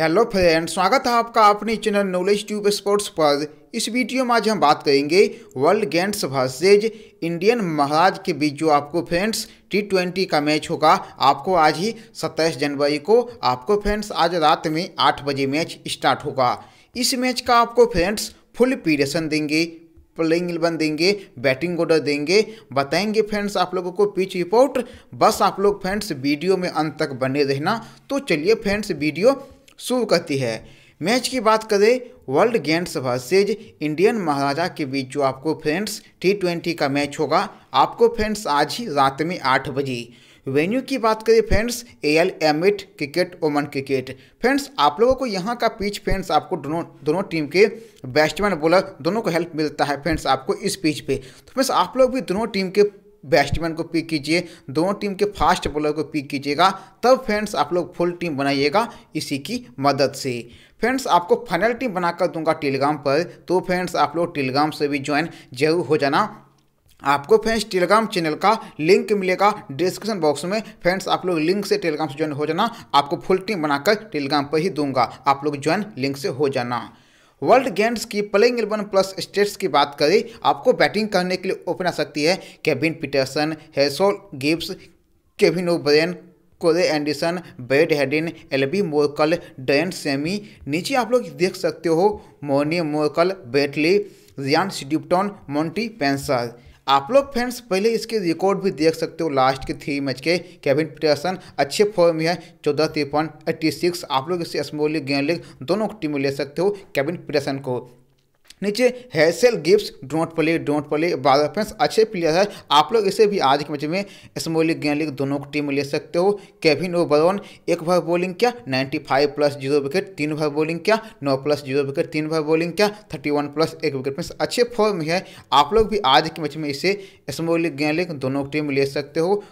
hello friend स्वागत है आपका अपने चैनल नॉलेज ट्यूब स्पोर्ट्स पर इस वीडियो में आज हम बात करेंगे world games versus Indian Maharaj के बीच जो आपको फ्रेंड्स टी ट्वेंटी का मैच होगा आपको आज ही 27 जनवरी को आपको फ्रेंड्स आज रात में 8 बजे मैच स्टार्ट होगा इस मैच का आपको फ्रेंड्स फुल पीरियसन देंगे प्लेइंग इलेवन देंगे बैटिंग ऑर्डर देंगे बताएंगे फ्रेंड्स आप लोगों को पिच रिपोर्ट बस आप लोग फ्रेंड्स वीडियो में अंत तक बने रहना तो चलिए फ्रेंड्स वीडियो शुभ कहती है मैच की बात करें world giants versus Indian Maharaja के बीच जो आपको फ्रेंड्स टी ट्वेंटी का मैच होगा आपको फ्रेंड्स आज ही रात में आठ बजे वेन्यू की बात करें friends Al Amerat cricket Oman cricket friends आप लोगों को यहाँ का पिच फ्रेंड्स आपको दोनों दोनों टीम के बैट्समैन बॉलर दोनों को हेल्प मिलता है फ्रेंड्स आपको इस पिच पे तो फ्रेंड्स आप लोग भी दोनों टीम के बैट्समैन को पिक कीजिए दोनों टीम के फास्ट बॉलर को पिक कीजिएगा तब फ्रेंड्स आप लोग फुल टीम बनाइएगा इसी की मदद से फ्रेंड्स आपको फाइनल टीम बनाकर दूंगा टेलीग्राम पर तो फ्रेंड्स आप लोग टेलीग्राम से भी ज्वाइन जरूर हो जाना आपको फ्रेंड्स टेलीग्राम चैनल का लिंक मिलेगा डिस्क्रिप्शन बॉक्स में फ्रेंड्स आप लोग लिंक से टेलीग्राम से ज्वाइन हो जाना आपको फुल टीम बनाकर टेलीग्राम पर ही दूंगा आप लोग ज्वाइन लिंक से हो जाना वर्ल्ड गेम्स की प्लेइंग इलेवन प्लस स्टेट्स की बात करें आपको बैटिंग करने के लिए ओपन आ सकती है Kevin Pietersen Herschelle Gibbs Kevin O'Brien Corey Anderson Brad Haddin Albie Morkel Darren Sammy नीचे आप लोग देख सकते हो मोनी Morkel Brett Lee Ryan Sidebottom Monty Panesar आप लोग फ्रेंड्स पहले इसके रिकॉर्ड भी देख सकते हो लास्ट के थ्री मैच के केविन पीटरसन अच्छे फॉर्म में है चौदह तिरपन एट्टी सिक्स आप लोग इसे स्मॉल लीग गेंद लीग दोनों टीम में ले सकते हो केविन पीटरसन को नीचे Herschelle Gibbs don't play don't play बारफेंस अच्छे प्लेयर है आप लोग इसे भी आज के मैच में स्मोलिक गैनलिक दोनों की टीम में ले सकते हो केविन ओबरॉन एक ओवर बॉलिंग क्या 95 प्लस जीरो विकेट तीन ओवर बॉलिंग क्या 9 प्लस जीरो विकेट तीन ओवर बॉलिंग क्या 31 प्लस एक विकेट मीन अच्छे फॉर्म है आप लोग भी आज के मैच में इसे स्मोलिक गैनलिक दोनों की टीम ले सकते हो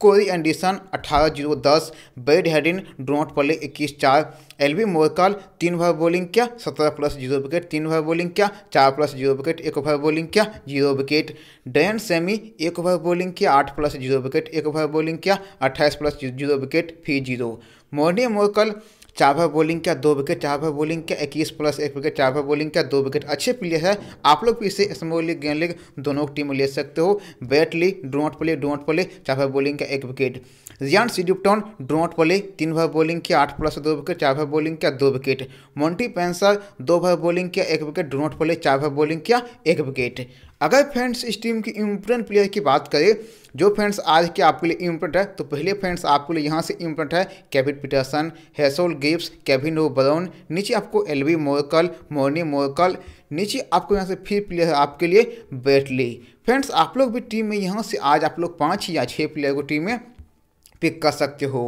कोरी एंडिसन अठारह जीरो दस बेड हेडिन ड्रोट पले इक्कीस चार एल बी मोरकल तीन ओवर बॉलिंग किया सत्रह प्लस जीरो विकेट तीन ओवर बॉलिंग किया चार प्लस जीरो विकेट एक ओवर बॉलिंग किया जीरो विकेट डैन सेमी एक ओवर बॉलिंग किया आठ प्लस जीरो विकेट एक ओवर बॉलिंग किया अट्ठाईस प्लस जीरो विकेट फिर जीरो मोर्नी मोरकल चाभा बॉलिंग क्या दो विकेट चाभा बॉलिंग क्या इक्कीस प्लस एक विकेट चाभा बॉलिंग क्या दो विकेट अच्छे प्लेयर है आप लोग भी इसे स्मॉल लीग गेंद लीग दोनों टीम ले सकते हो Brett Lee don't play don't play चाभा बॉलिंग का एक wicket Ryan Sidebottom don't play तीन भाई बॉलिंग किया आठ प्लस दो विकेट चार ओवर बॉलिंग किया दो विकेट मोन्टी पेंसर दो भाई बॉलिंग किया एक विकेट डोंट प्ले चार ओवर बॉलिंग किया एक विकेट अगर फ्रेंड्स इस टीम की इम्पोर्टेंट प्लेयर की बात करें जो फ्रेंड्स आज के आपके लिए इम्पोर्टेंट है तो पहले फ्रेंड्स आपके लिए यहाँ से इम्पोर्टेंट है Kevin Pietersen Herschelle Gibbs Kevin O'Brien नीचे आपको एलवी मोरकल मोर्नी मोरकल नीचे आपको यहाँ से फिर प्लेयर है आपके लिए बैटली फ्रेंड्स आप लोग भी टीम में यहाँ से आज आप लोग पाँच या छः प्लेयर को टीम में पिक कर सकते हो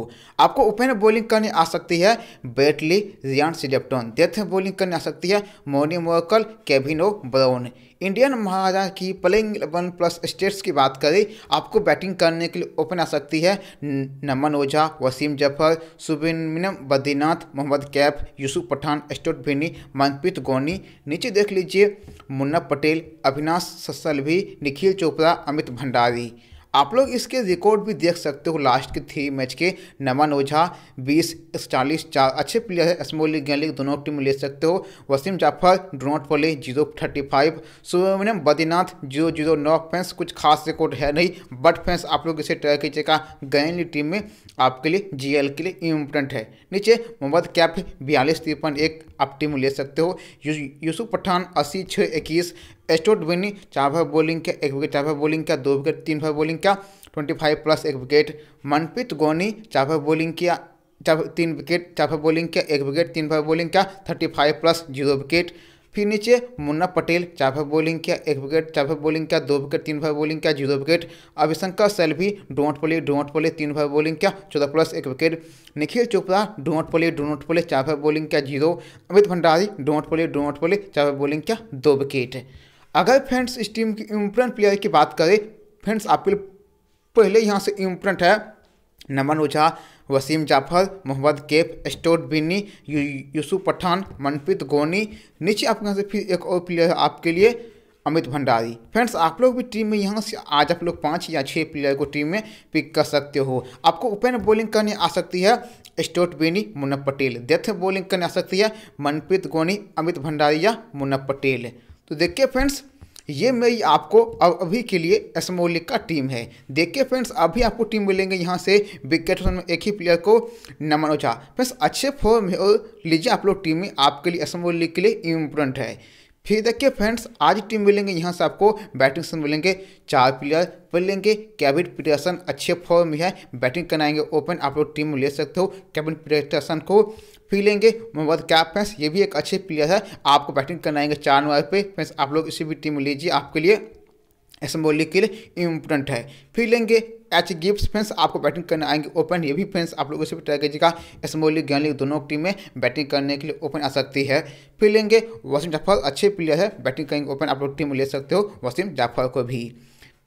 आपको ओपन बॉलिंग करनी आ सकती है Brett Lee Ryan Sidebottom death bowling करनी आ सकती है मोनी मोकल केविनो ब्राउन इंडियन महाराजा की प्लेइंग इलेवन प्लस स्टेट्स की बात करें आपको बैटिंग करने के लिए ओपन आ सकती है नमन ओझा वसीम जफर सुबिन बद्रीनाथ मोहम्मद कैफ यूसुफ पठान स्टोट भिनी मनप्रीत गोनी नीचे देख लीजिए मुन्ना पटेल अविनाश सस्सलवी निखिल चोपड़ा अमित भंडारी आप लोग इसके रिकॉर्ड भी देख सकते हो लास्ट के थ्री मैच के नमन ओझा बीस चालीस चार अच्छे प्लेयर है स्मॉल लीग गेंद लीग दोनों टीम में ले सकते हो Wasim Jaffer don't play zero thirty five Subramaniam Badrinath zero zero नौ फैंस कुछ खास रिकॉर्ड है नहीं बट फैंस आप लोग इसे ट्राई कीजिएगा गैन टीम में आपके लिए जी के लिए इम्पोर्टेंट है नीचे मोहम्मद कैफ बयालीस तिरपन एक आप टीम ले सकते हो यूसुफ पठान अस्सी छः इक्कीस स्टोर्ट विनी चार ओवर बॉलिंग का एक विकेट चार भाव बॉलिंग का दो विकेट तीन ओवर बॉलिंग का ट्वेंटी फाइव प्लस एक विकेट मनप्रीत गोनी चार भाव बॉलिंग किया चार तीन विकेट चार ओवर बॉलिंग का एक विकेट तीन ओवर बॉलिंग का thirty five plus zero wicket फिर नीचे मुन्ना पटेल चार भाव बॉलिंग किया एक विकेट चार ओवर बॉलिंग किया दो विकेट तीन ओवर बॉलिंग किया जीरो विकेट अभिशंकर सेल्वी डोंट पोले डोंट पोले तीन ओवर बॉलिंग किया चौदह प्लस एक wicket Nikhil Chopra don't play don't play चार भाव बॉलिंग किया zero Amit Bhandari don't play don't play चार भाव बॉलिंग किया दो विकेट अगर फ्रेंड्स इस टीम की इम्पोर्टेंट प्लेयर की बात करें फ्रेंड्स आपके लिए पहले यहाँ से इम्पोर्टेंट है नमन ओझा वसीम जाफर मोहम्मद केफ स्टोट बिनी यूसुफ पठान मनप्रीत गोनी नीचे आपके यहाँ से फिर एक और प्लेयर है आपके लिए अमित भंडारी फ्रेंड्स आप लोग भी टीम में यहाँ से आज आप लोग पाँच या छः प्लेयर को टीम में पिक कर सकते हो आपको ओपन बॉलिंग करने आ सकती है Stuart Binny Munaf Patel death bowling करनी आ सकती है मनप्रीत गोनी अमित भंडारी या मुन्ना पटेल तो देखिए फ्रेंड्स ये मेरी आपको अभी के लिए एसमोलिक का टीम है देखिए फ्रेंड्स अभी आपको टीम मिलेंगे यहाँ से विकेट में एक ही प्लेयर को नमन ओझा फ्रेंड्स अच्छे फॉर्म है और लीजिए आप लोग टीम में आपके लिए एसमोलिक के लिए इम्पोर्टेंट है फिर देखिए फ्रेंड्स आज टीम मिलेंगे यहाँ से आपको बैटिंग से मिलेंगे चार प्लेयर मिलेंगे कैबिन पीटरसन अच्छे फॉर्म में है बैटिंग कराएंगे ओपन आप लोग टीम ले सकते हो कैबिन पीटरसन को फीलेंगे मोहम्मद कैप फैंस ये भी एक अच्छे प्लेयर है आपको बैटिंग करना आएंगे चार नंबर पर फैंस आप लोग इसी भी टीम में लीजिए आपके लिए एसम्बो के लिए इम्पोर्टेंट है फिर लेंगे एच गिफ्ट फ्रेंड्स आपको बैटिंग करने आएंगे ओपन ये भी फ्रेंड्स आप लोग इसे भी ट्राई कीजिएगा एसम्बो लीग ज्ञान लीग दोनों टीम में बैटिंग करने के लिए ओपन आ सकती है फिर लेंगे वसीम जाफर अच्छे प्लेयर है बैटिंग करेंगे ओपन आप लोग टीम ले सकते हो वसीम जाफर को भी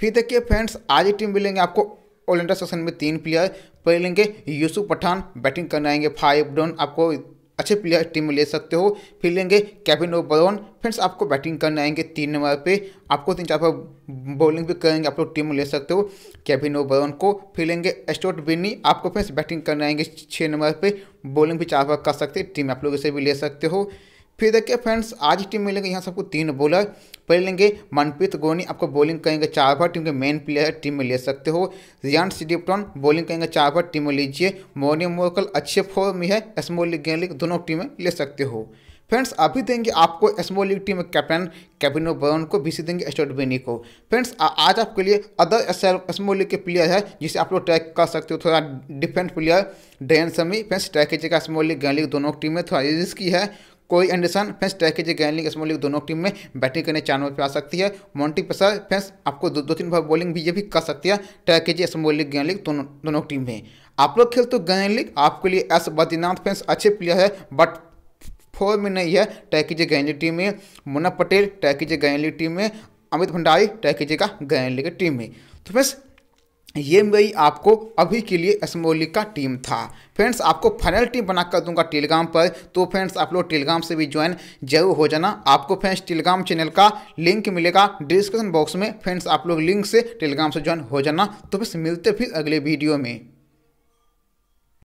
फिर देखिए फ्रेंड्स आज टीम मिलेंगे आपको ऑल इंडिया सेक्शन में तीन प्लेयर पहले लेंगे यूसुफ पठान बैटिंग करने आएंगे फाइव डाउन आपको अच्छे प्लेयर टीम में ले सकते हो फिर लेंगे कैबिन ओबरॉन फ्रेंड्स आपको बैटिंग करने आएंगे तीन नंबर पे आपको तीन चार पर बॉलिंग भी करेंगे आप लोग टीम में ले सकते हो कैबिन ओबरॉन को फिर लेंगे एस्टोट बिन्नी आपको फ्रेंड्स बैटिंग करने आएंगे छः नंबर पे बॉलिंग भी चार पर कर सकते हैं टीम आप लोग इसे भी ले सकते हो फिर देखिए फ्रेंड्स आज ही टीम मिलेंगे यहाँ सबको तीन बॉलर पहले लेंगे मनप्रीत गोनी आपको बॉलिंग करेंगे चार ओवर टीम के मेन प्लेयर टीम में ले सकते हो रियान सिडिप्टन बॉलिंग करेंगे चार ओवर टीम में लीजिए मोनी मोकल अच्छे फॉर्म में है स्मॉल लीग गेम लीग दोनों टीमें ले सकते हो फ्रेंड्स अभी देंगे आपको small league team captain Kevin O'Brien को बीसी देंगे स्टोट बेनी को फ्रेंड्स आज आपके लिए अदर स्मॉल लीग के प्लेयर है जिसे आप लोग ट्रैक कर सकते हो थोड़ा different player Darren Sammy friends track कीजिएगा स्मॉल लीग गैन लीग दोनों टीमें थोड़ा रिस्की है कोई एंडरसन फेंस ट्रैकेज गैनलिंग स्मोलिंग दोनों टीम में बैटिंग करने चार पर आ सकती है मोन्टी प्रसाद फेंस आपको दो दो तीन बार बॉलिंग भी ये भी कर सकती है ट्रैकेज स्मॉलिंग गैनलिंग दोनों दोनों टीम में आप लोग खेल तो गैनलिंग आपके लिए एस बद्रीनाथ फेंस अच्छे प्लेयर है बट फोर में नहीं है टैकीजे गैनली टीम में मुन्ना पटेल टैकीजे गैनली टीम में अमित भंडारी टैकीजे का गैनली की टीम में तो फ्रेंड्स ये मेरी आपको अभी के लिए असमोली e का टीम था फ्रेंड्स आपको फाइनल टीम बनाकर दूंगा टेलीग्राम पर तो फ्रेंड्स आप लोग टेलीग्राम से भी ज्वाइन जरूर हो जाना आपको फ्रेंड्स टेलीग्राम चैनल का लिंक मिलेगा डिस्क्रिप्शन बॉक्स में फ्रेंड्स आप लोग लिंक से टेलीग्राम से ज्वाइन हो जाना तो फिर मिलते फिर अगले वीडियो में